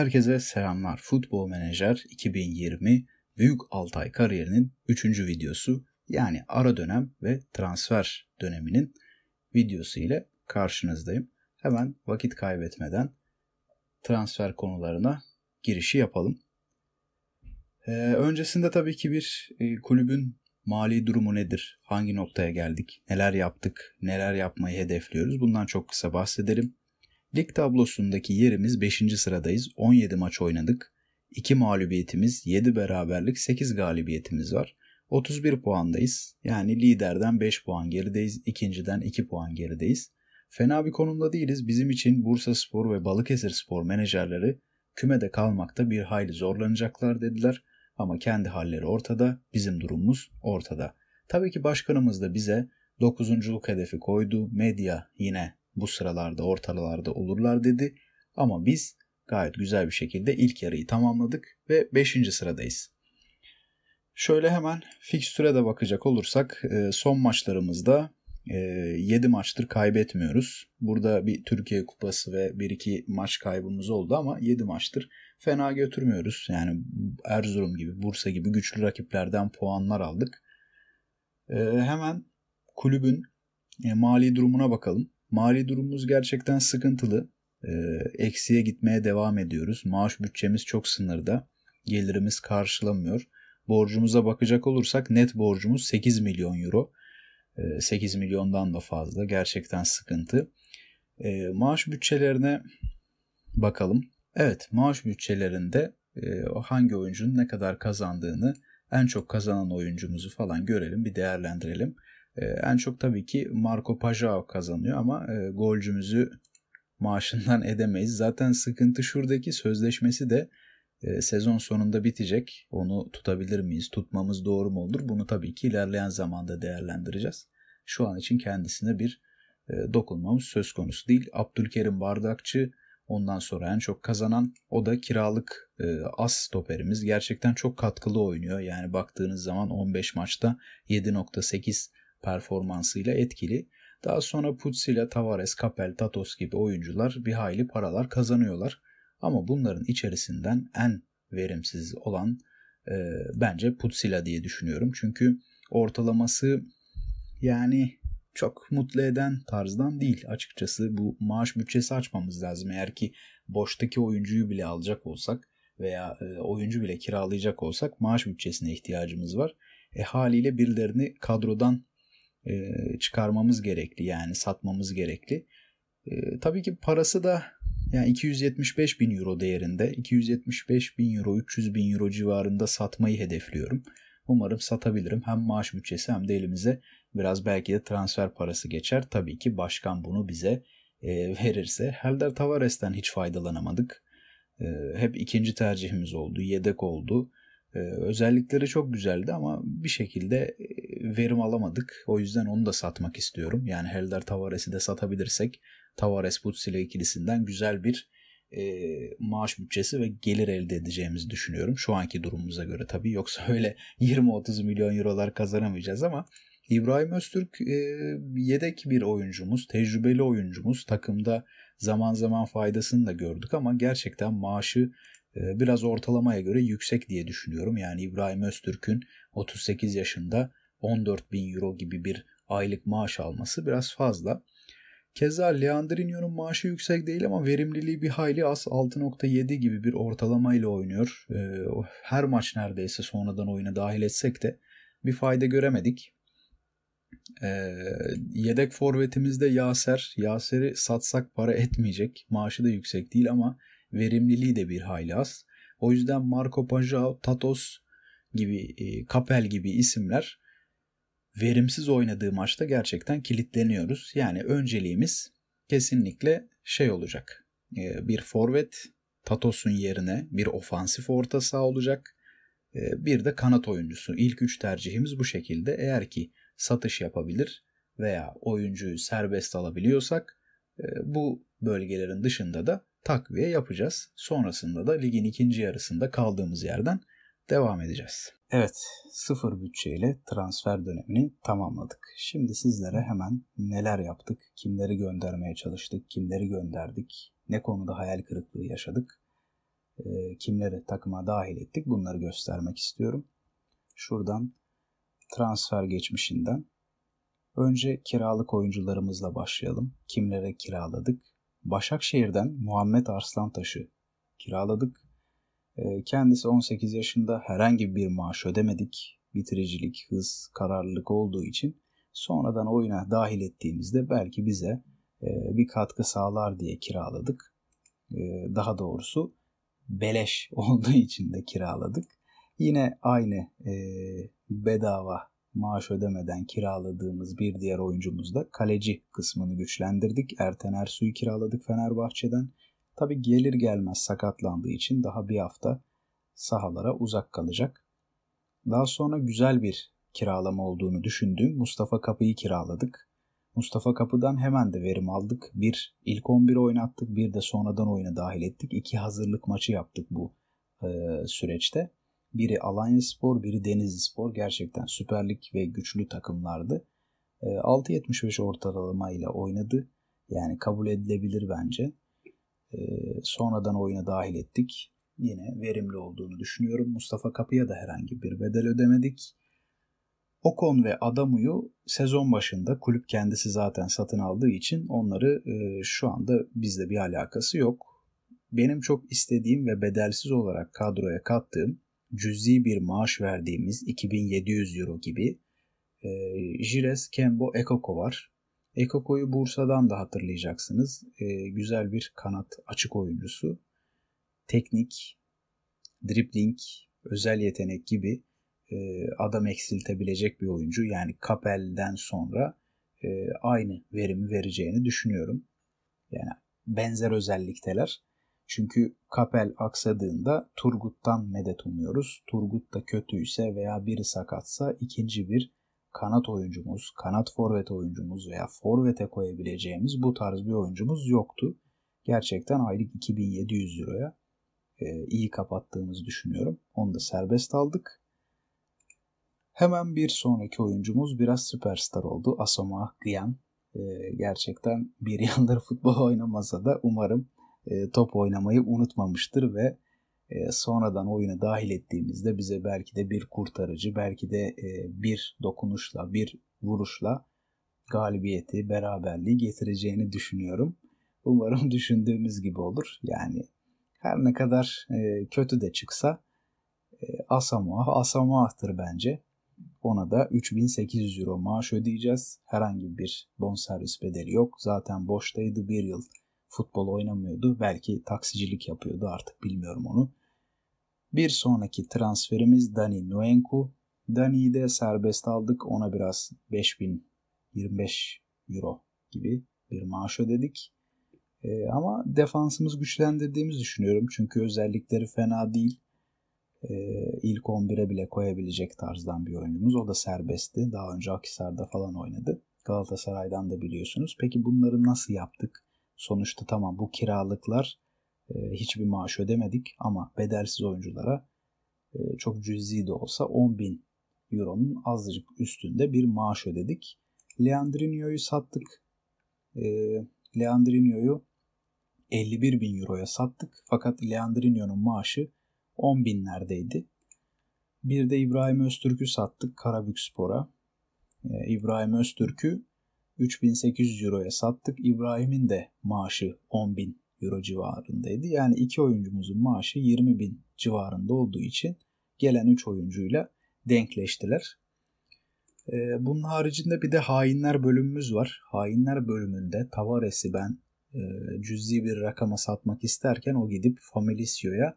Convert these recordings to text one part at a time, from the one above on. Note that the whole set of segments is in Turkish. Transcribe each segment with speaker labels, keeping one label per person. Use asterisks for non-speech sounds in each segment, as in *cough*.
Speaker 1: Herkese selamlar. Futbol Menajer 2020 Büyük Altay kariyerinin 3. videosu yani ara dönem ve transfer döneminin videosu ile karşınızdayım. Hemen vakit kaybetmeden transfer konularına girişi yapalım. Ee, öncesinde tabii ki bir e, kulübün mali durumu nedir? Hangi noktaya geldik? Neler yaptık? Neler yapmayı hedefliyoruz? Bundan çok kısa bahsedelim. Lig tablosundaki yerimiz 5. sıradayız. 17 maç oynadık. 2 mağlubiyetimiz, 7 beraberlik, 8 galibiyetimiz var. 31 puandayız. Yani liderden 5 puan gerideyiz. ikinciden 2 puan gerideyiz. Fena bir konumda değiliz. Bizim için Bursa Spor ve Balıkesir Spor menajerleri kümede kalmakta bir hayli zorlanacaklar dediler. Ama kendi halleri ortada, bizim durumumuz ortada. Tabii ki başkanımız da bize 9. hedefi koydu. Medya yine bu sıralarda ortalarda olurlar dedi. Ama biz gayet güzel bir şekilde ilk yarıyı tamamladık ve 5. sıradayız. Şöyle hemen fikstüre de bakacak olursak e, son maçlarımızda 7 e, maçtır kaybetmiyoruz. Burada bir Türkiye Kupası ve 1-2 maç kaybımız oldu ama 7 maçtır fena götürmüyoruz. Yani Erzurum gibi, Bursa gibi güçlü rakiplerden puanlar aldık. E, hemen kulübün mali durumuna bakalım. Mali durumumuz gerçekten sıkıntılı. E, eksiye gitmeye devam ediyoruz. Maaş bütçemiz çok sınırda. Gelirimiz karşılamıyor. Borcumuza bakacak olursak net borcumuz 8 milyon euro. E, ee, 8 milyondan da fazla. Gerçekten sıkıntı. E, maaş bütçelerine bakalım. Evet maaş bütçelerinde e, hangi oyuncunun ne kadar kazandığını en çok kazanan oyuncumuzu falan görelim bir değerlendirelim. Ee, en çok tabii ki Marco Pajao kazanıyor ama e, golcümüzü maaşından *laughs* edemeyiz. Zaten sıkıntı şuradaki sözleşmesi de e, sezon sonunda bitecek. Onu tutabilir miyiz? Tutmamız doğru mu olur? Bunu tabii ki ilerleyen zamanda değerlendireceğiz. Şu an için kendisine bir e, dokunmamız söz konusu değil. Abdülkerim Bardakçı ondan sonra en çok kazanan o da kiralık as stoperimiz. Gerçekten çok katkılı oynuyor. Yani baktığınız zaman 15 maçta 7.8 performansıyla etkili. Daha sonra Putsila, Tavares, Capel, Tatos gibi oyuncular bir hayli paralar kazanıyorlar. Ama bunların içerisinden en verimsiz olan e, bence Putsila diye düşünüyorum. Çünkü ortalaması yani çok mutlu eden tarzdan değil açıkçası. Bu maaş bütçesi açmamız lazım. Eğer ki boştaki oyuncuyu bile alacak olsak veya e, oyuncu bile kiralayacak olsak maaş bütçesine ihtiyacımız var. E haliyle birilerini kadrodan e, çıkarmamız gerekli yani satmamız gerekli. E, tabii ki parası da yani 275 bin euro değerinde 275 bin euro 300 bin euro civarında satmayı hedefliyorum. Umarım satabilirim. Hem maaş bütçesi hem de elimize biraz belki de transfer parası geçer. Tabii ki başkan bunu bize e, *laughs* verirse. Helder Tavares'ten hiç faydalanamadık. E, hep ikinci tercihimiz oldu, yedek oldu. Ee, özellikleri çok güzeldi ama bir şekilde e, verim alamadık. O yüzden onu da satmak istiyorum. Yani Helder Tavares'i de satabilirsek Tavares ile ikilisinden güzel bir e, maaş bütçesi ve gelir elde edeceğimizi düşünüyorum. Şu anki durumumuza göre tabii. Yoksa *laughs* öyle 20-30 milyon eurolar kazanamayacağız ama İbrahim Öztürk e, yedek bir oyuncumuz, tecrübeli oyuncumuz. Takımda zaman zaman faydasını da gördük ama gerçekten maaşı ee, biraz ortalamaya göre yüksek diye düşünüyorum. Yani İbrahim Öztürk'ün 38 yaşında 14 bin euro gibi bir aylık maaş alması biraz fazla. Keza Leandrinho'nun maaşı yüksek değil ama verimliliği bir hayli az 6.7 gibi bir ortalama ile oynuyor. Ee, her maç neredeyse sonradan oyuna dahil etsek de bir fayda göremedik. Ee, yedek forvetimizde Yaser. Yaser'i satsak para etmeyecek. Maaşı da yüksek değil ama Verimliliği de bir hayli az. O yüzden Marco Pajao, Tatos gibi, e, Kapel gibi isimler verimsiz oynadığı maçta gerçekten kilitleniyoruz. Yani önceliğimiz kesinlikle şey olacak. E, bir forvet Tatos'un yerine bir ofansif orta saha olacak. E, bir de kanat oyuncusu. İlk üç tercihimiz bu şekilde. Eğer ki satış yapabilir veya oyuncuyu serbest alabiliyorsak e, bu bölgelerin dışında da takviye yapacağız. Sonrasında da ligin ikinci yarısında kaldığımız yerden devam edeceğiz. Evet, sıfır bütçeyle transfer dönemini tamamladık. Şimdi sizlere hemen neler yaptık, kimleri göndermeye çalıştık, kimleri gönderdik, ne konuda hayal kırıklığı yaşadık, e, kimleri takıma dahil ettik bunları göstermek istiyorum. Şuradan transfer geçmişinden. Önce kiralık oyuncularımızla başlayalım. Kimlere kiraladık Başakşehir'den Muhammed Arslantaş'ı kiraladık. Ee, kendisi 18 yaşında herhangi bir maaş ödemedik. Bitiricilik, hız, kararlılık olduğu için sonradan oyuna dahil ettiğimizde belki bize e, bir katkı sağlar diye kiraladık. Ee, daha doğrusu beleş *laughs* olduğu için de kiraladık. Yine aynı e, bedava maaş ödemeden kiraladığımız bir diğer oyuncumuz da kaleci kısmını güçlendirdik. Erten Ersu'yu kiraladık Fenerbahçe'den. Tabi gelir gelmez sakatlandığı için daha bir hafta sahalara uzak kalacak. Daha sonra güzel bir kiralama olduğunu düşündüğüm Mustafa Kapı'yı kiraladık. Mustafa Kapı'dan hemen de verim aldık. Bir ilk 11 oynattık, bir de sonradan oyuna dahil ettik. İki hazırlık maçı yaptık bu e, süreçte. Biri Alanya Spor, biri Denizli Spor. Gerçekten süperlik ve güçlü takımlardı. 6.75 ortalama ile oynadı. Yani kabul edilebilir bence. Ee, sonradan oyuna dahil ettik. Yine verimli olduğunu düşünüyorum. Mustafa Kapı'ya da herhangi bir bedel ödemedik. Okon ve Adamu'yu sezon başında kulüp kendisi zaten satın aldığı için onları e, şu anda bizle bir alakası yok. Benim çok istediğim ve bedelsiz olarak kadroya kattığım cüzi bir maaş verdiğimiz 2700 euro gibi e, Jires Kembo Ekoko var. Ekoko'yu Bursa'dan da hatırlayacaksınız. E, güzel bir kanat açık oyuncusu. Teknik, dribling, özel yetenek gibi e, adam eksiltebilecek bir oyuncu. Yani Kapel'den sonra e, aynı verimi vereceğini düşünüyorum. Yani benzer özellikteler. Çünkü Kapel aksadığında Turgut'tan medet umuyoruz. Turgut da kötüyse veya biri sakatsa ikinci bir kanat oyuncumuz, kanat forvet oyuncumuz veya forvete koyabileceğimiz bu tarz bir oyuncumuz yoktu. Gerçekten aylık 2700 liraya e, iyi kapattığımızı düşünüyorum. Onu da serbest aldık. Hemen bir sonraki oyuncumuz biraz süperstar oldu. Asoma Gyan. E, gerçekten bir yandır futbol *laughs* oynamasa da umarım e, top oynamayı unutmamıştır ve e, sonradan oyuna dahil ettiğimizde bize belki de bir kurtarıcı, belki de e, bir dokunuşla, bir vuruşla galibiyeti, beraberliği getireceğini düşünüyorum. Umarım *laughs* düşündüğümüz gibi olur. Yani her ne kadar kötü de çıksa e, Asamoah Asamoah'tır bence. Ona da 3800 euro maaş ödeyeceğiz. Herhangi bir bonservis bedeli yok. Zaten boştaydı bir yıl futbol oynamıyordu. Belki taksicilik yapıyordu artık bilmiyorum onu. Bir sonraki transferimiz Dani Nuenku. Dani'yi de serbest aldık. Ona biraz 5000 25 euro gibi bir maaş ödedik. E, ama defansımız güçlendirdiğimiz düşünüyorum. Çünkü özellikleri fena değil. E, ilk 11'e bile koyabilecek tarzdan bir oyuncumuz. O da serbestti. Daha önce Akhisar'da falan oynadı. Galatasaray'dan da biliyorsunuz. Peki bunları nasıl yaptık? Sonuçta tamam bu kiralıklar e, hiçbir maaş ödemedik ama bedelsiz oyunculara e, çok cüzi de olsa 10 bin euronun azıcık üstünde bir maaş ödedik. Leandrinho'yu sattık. E, Leandrinho'yu 51 bin euroya sattık. Fakat Leandrinho'nun maaşı 10 binlerdeydi. Bir de İbrahim Öztürk'ü sattık Karabük Spor'a. İbrahim Öztürk'ü 3800 Euro'ya sattık. İbrahim'in de maaşı 10 bin Euro civarındaydı. Yani iki oyuncumuzun maaşı 20 bin civarında olduğu için gelen 3 oyuncuyla denkleştiler. Ee, bunun haricinde bir de hainler bölümümüz var. Hainler bölümünde Tavares'i ben e, cüzi bir rakama satmak isterken o gidip Familicio'ya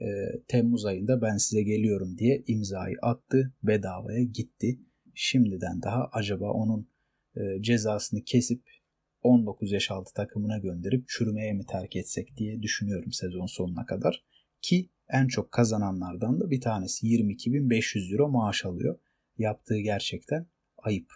Speaker 1: e, Temmuz ayında ben size geliyorum diye imzayı attı. Bedavaya gitti. Şimdiden daha acaba onun e, cezasını kesip 19 yaş altı takımına gönderip çürümeye mi terk etsek diye düşünüyorum sezon sonuna kadar. Ki en çok kazananlardan da bir tanesi 22.500 euro maaş alıyor. Yaptığı gerçekten ayıp.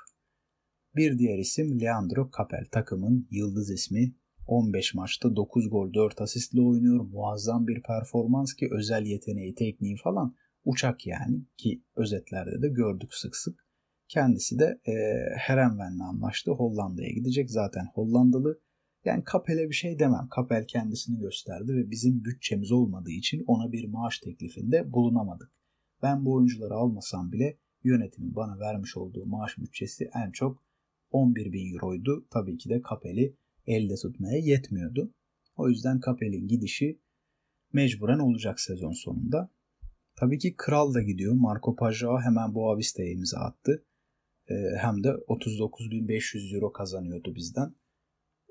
Speaker 1: Bir diğer isim Leandro Capel takımın yıldız ismi. 15 maçta 9 gol 4 asistle oynuyor. Muazzam bir performans ki özel yeteneği, tekniği falan uçak yani ki özetlerde de gördük sık sık. Kendisi de e, Herenven'le anlaştı. Hollanda'ya gidecek. Zaten Hollandalı. Yani Kapel'e bir şey demem. Kapel kendisini gösterdi ve bizim bütçemiz olmadığı için ona bir maaş teklifinde bulunamadık. Ben bu oyuncuları almasam bile yönetimin bana vermiş olduğu maaş bütçesi en çok 11 bin euroydu. Tabii ki de Kapel'i elde tutmaya yetmiyordu. O yüzden Kapel'in gidişi mecburen olacak sezon sonunda. Tabii ki Kral da gidiyor. Marco Pajao hemen Boavista'ya imza attı. Ee, hem de 39.500 euro kazanıyordu bizden.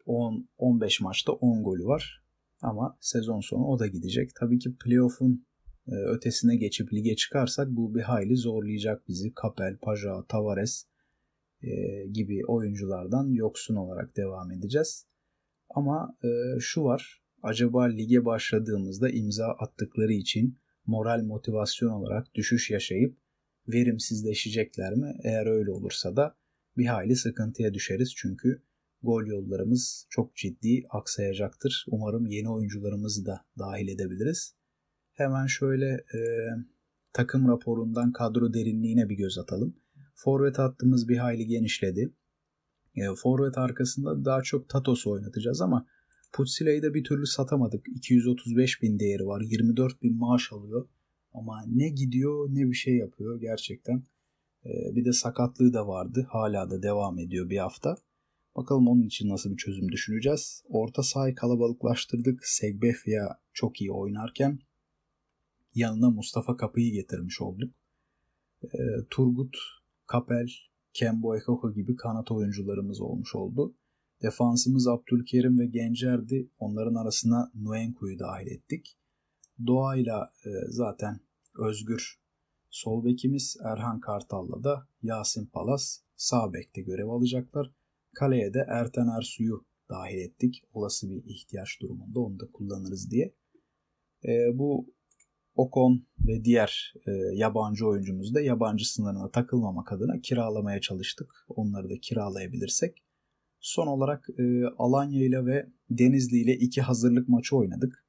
Speaker 1: 10 15 maçta 10 golü var. Ama sezon sonu o da gidecek. Tabii ki playoff'un e, ötesine geçip lige çıkarsak bu bir hayli zorlayacak bizi. Kapel, Paja, Tavares e, gibi oyunculardan yoksun olarak devam edeceğiz. Ama e, şu var. Acaba lige başladığımızda imza attıkları için moral motivasyon olarak düşüş yaşayıp verimsizleşecekler mi? Eğer öyle olursa da bir hayli sıkıntıya düşeriz çünkü gol yollarımız çok ciddi aksayacaktır. Umarım yeni oyuncularımızı da dahil edebiliriz. Hemen şöyle e, takım raporundan kadro derinliğine bir göz atalım. Forvet hattımız bir hayli genişledi. E, forvet arkasında daha çok Tatos oynatacağız ama Putsile'yi de bir türlü satamadık. 235 bin değeri var. 24 bin maaş alıyor. Ama ne gidiyor ne bir şey yapıyor gerçekten. E, bir de sakatlığı da vardı. Hala da devam ediyor bir hafta. Bakalım onun için nasıl bir çözüm düşüneceğiz. Orta sahayı kalabalıklaştırdık. Segbefya çok iyi oynarken yanına Mustafa Kapı'yı getirmiş olduk. E, Turgut, Kapel, Kembo Ekoko gibi kanat oyuncularımız olmuş oldu. Defansımız Abdülkerim ve Gencer'di. Onların arasına Nuenku'yu dahil ettik. Doğayla e, zaten Özgür. Sol bekimiz Erhan Kartal'la da Yasin Palas sağ bekte görev alacaklar. Kaleye de Erten Ersu'yu dahil ettik. Olası bir ihtiyaç durumunda onu da kullanırız diye. E, bu Okon ve diğer e, yabancı oyuncumuz da yabancı sınırına takılmamak adına kiralamaya çalıştık. Onları da kiralayabilirsek. Son olarak e, Alanya ile ve Denizli ile iki hazırlık maçı oynadık.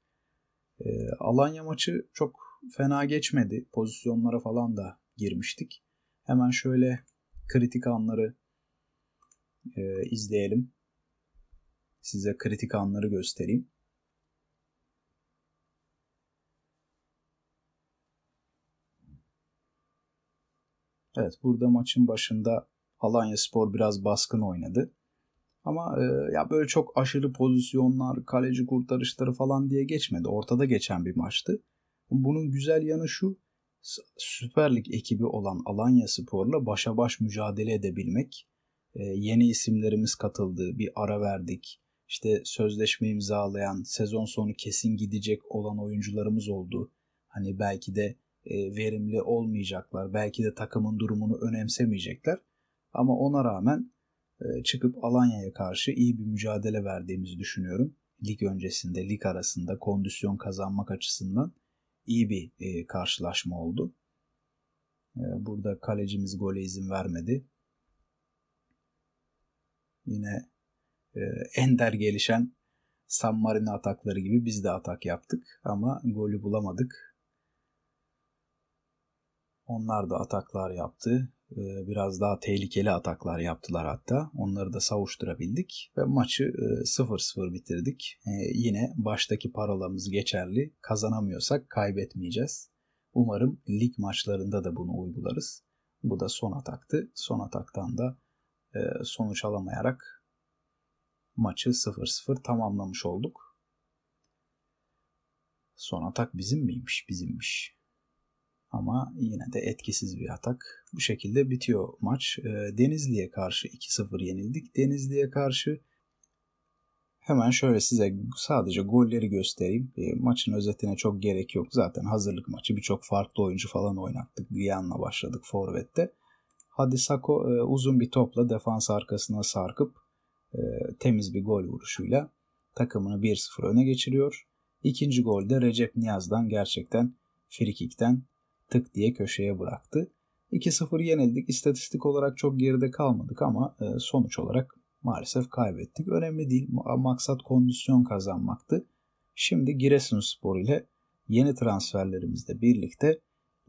Speaker 1: E, Alanya maçı çok fena geçmedi. Pozisyonlara falan da girmiştik. Hemen şöyle kritik anları e, izleyelim. Size kritik anları göstereyim. Evet burada maçın başında Alanya Spor biraz baskın oynadı. Ama e, ya böyle çok aşırı pozisyonlar, kaleci kurtarışları falan diye geçmedi. Ortada geçen bir maçtı. Bunun güzel yanı şu. Süper Lig ekibi olan Alanya Spor'la başa baş mücadele edebilmek. Ee, yeni isimlerimiz katıldı. Bir ara verdik. İşte sözleşme imzalayan, sezon sonu kesin gidecek olan oyuncularımız oldu. Hani belki de e, verimli olmayacaklar. Belki de takımın durumunu önemsemeyecekler. Ama ona rağmen e, çıkıp Alanya'ya karşı iyi bir mücadele verdiğimizi düşünüyorum. Lig öncesinde, lig arasında kondisyon kazanmak açısından iyi bir e, karşılaşma oldu. E, burada kalecimiz gole izin vermedi. Yine e, ender gelişen San Marino atakları gibi biz de atak yaptık ama golü bulamadık. Onlar da ataklar yaptı. Ee, biraz daha tehlikeli ataklar yaptılar hatta. Onları da savuşturabildik ve maçı 0-0 e, bitirdik. Ee, yine baştaki parolamız geçerli. Kazanamıyorsak kaybetmeyeceğiz. Umarım lig maçlarında da bunu uygularız. Bu da son ataktı. Son ataktan da e, sonuç alamayarak maçı 0-0 tamamlamış olduk. Son atak bizim miymiş? Bizimmiş. Ama yine de etkisiz bir atak. Bu şekilde bitiyor maç. Ee, Denizli'ye karşı 2-0 yenildik. Denizli'ye karşı hemen şöyle size sadece golleri göstereyim. Ee, maçın özetine çok gerek yok. Zaten hazırlık maçı birçok farklı oyuncu falan oynattık. Giyan'la başladık forvette. Hadi Sako e, uzun bir topla defans arkasına sarkıp e, temiz bir gol vuruşuyla takımını 1-0 öne geçiriyor. İkinci golde Recep Niyaz'dan gerçekten frikikten tık diye köşeye bıraktı. 2-0 yenildik. İstatistik olarak çok geride kalmadık ama e, sonuç olarak maalesef kaybettik. Önemli değil. Maksat kondisyon kazanmaktı. Şimdi Giresunspor ile yeni transferlerimizle birlikte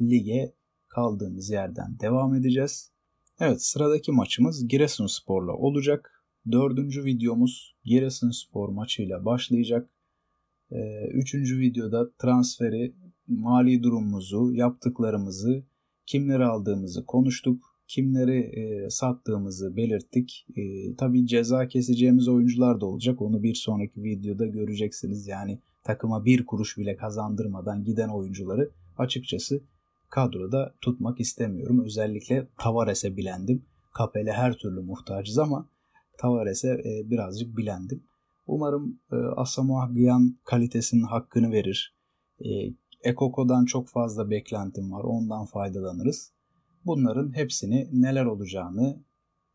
Speaker 1: lige kaldığımız yerden devam edeceğiz. Evet sıradaki maçımız Giresunspor'la olacak. Dördüncü videomuz Giresunspor maçıyla başlayacak. E, üçüncü videoda transferi mali durumumuzu, yaptıklarımızı, kimleri aldığımızı konuştuk. Kimleri e, sattığımızı belirttik. E, tabii ceza keseceğimiz oyuncular da olacak. Onu bir sonraki videoda göreceksiniz. Yani takıma bir kuruş bile kazandırmadan giden oyuncuları açıkçası kadroda tutmak istemiyorum. Özellikle Tavares'e bilendim. Kapel'e her türlü muhtacız ama Tavares'e e, birazcık bilendim. Umarım e, Asamoah Gyan kalitesinin hakkını verir. E, Ekoko'dan çok fazla beklentim var. Ondan faydalanırız. Bunların hepsini neler olacağını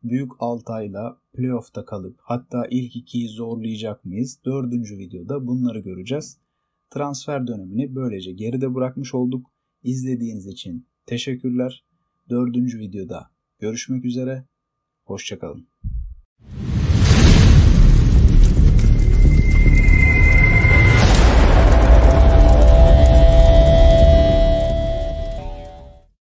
Speaker 1: büyük altayla playoff'ta kalıp hatta ilk ikiyi zorlayacak mıyız? Dördüncü videoda bunları göreceğiz. Transfer dönemini böylece geride bırakmış olduk. İzlediğiniz için teşekkürler. Dördüncü videoda görüşmek üzere. Hoşçakalın.